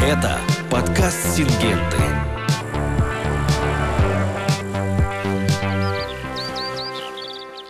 Это подкаст Сингенты.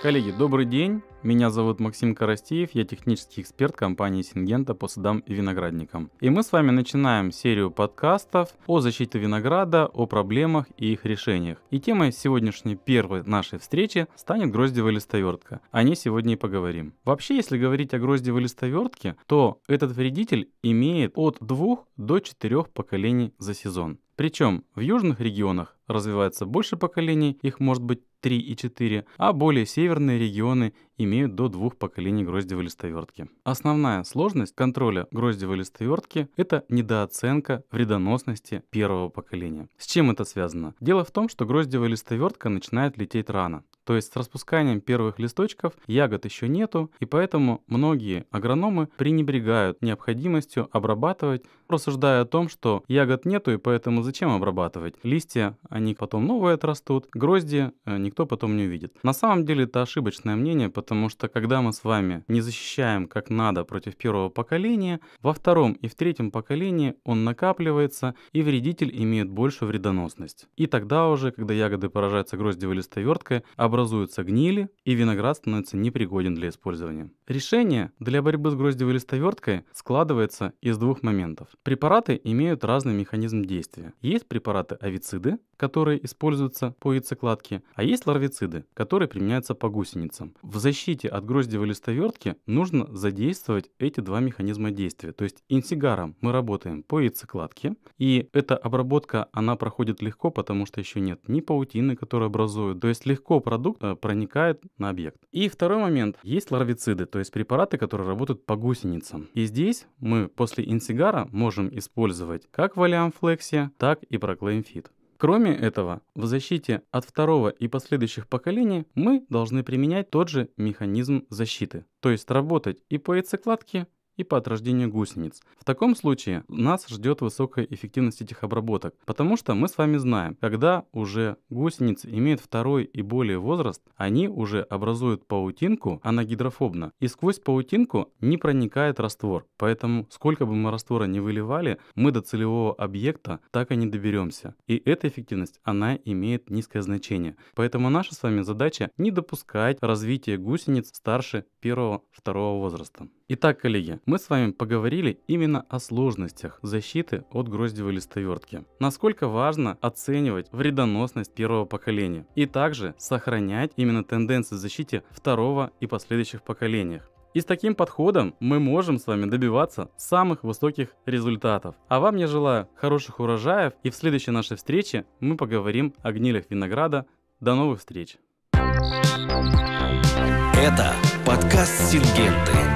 Коллеги, добрый день. Меня зовут Максим Коростеев, я технический эксперт компании Сингента по садам и виноградникам. И мы с вами начинаем серию подкастов о защите винограда, о проблемах и их решениях. И темой сегодняшней первой нашей встречи станет гроздевая листовертка. О ней сегодня и поговорим. Вообще, если говорить о гроздевой листовертке, то этот вредитель имеет от двух до четырех поколений за сезон. Причем в южных регионах развивается больше поколений, их может быть 3 и 4, а более северные регионы имеют до двух поколений гроздевой листовертки. Основная сложность контроля гроздевой листовертки – это недооценка вредоносности первого поколения. С чем это связано? Дело в том, что гроздевая листовертка начинает лететь рано. То есть с распусканием первых листочков ягод еще нету, и поэтому многие агрономы пренебрегают необходимостью обрабатывать, рассуждая о том, что ягод нету, и поэтому зачем обрабатывать? Листья, они потом новые отрастут, грозди э, никто потом не увидит. На самом деле это ошибочное мнение, потому что когда мы с вами не защищаем как надо против первого поколения, во втором и в третьем поколении он накапливается, и вредитель имеет большую вредоносность. И тогда уже, когда ягоды поражаются гроздевой листоверткой, обрабатывать образуются гнили, и виноград становится непригоден для использования. Решение для борьбы с гроздевой листоверткой складывается из двух моментов. Препараты имеют разный механизм действия. Есть препараты-авициды, которые используются по яйцекладке, а есть ларвициды, которые применяются по гусеницам. В защите от гроздевой листовертки нужно задействовать эти два механизма действия. То есть инсигаром мы работаем по яйцекладке, и эта обработка, она проходит легко, потому что еще нет ни паутины, которая образует. То есть легко продумать продукт э, проникает на объект. И второй момент. Есть ларвициды, то есть препараты, которые работают по гусеницам. И здесь мы после инсигара можем использовать как валиамфлексия, так и проклеймфит. Кроме этого, в защите от второго и последующих поколений мы должны применять тот же механизм защиты, то есть работать и по яйцекладке, и по отрождению гусениц. В таком случае нас ждет высокая эффективность этих обработок, потому что мы с вами знаем, когда уже гусеницы имеют второй и более возраст, они уже образуют паутинку, она гидрофобна, и сквозь паутинку не проникает раствор. Поэтому сколько бы мы раствора не выливали, мы до целевого объекта так и не доберемся. И эта эффективность, она имеет низкое значение. Поэтому наша с вами задача не допускать развития гусениц старше первого-второго возраста. Итак, коллеги, мы с вами поговорили именно о сложностях защиты от гроздевой листовертки. Насколько важно оценивать вредоносность первого поколения и также сохранять именно тенденции защиты второго и последующих поколениях. И с таким подходом мы можем с вами добиваться самых высоких результатов. А вам я желаю хороших урожаев и в следующей нашей встрече мы поговорим о гнилях винограда. До новых встреч! Это подкаст Сингенты.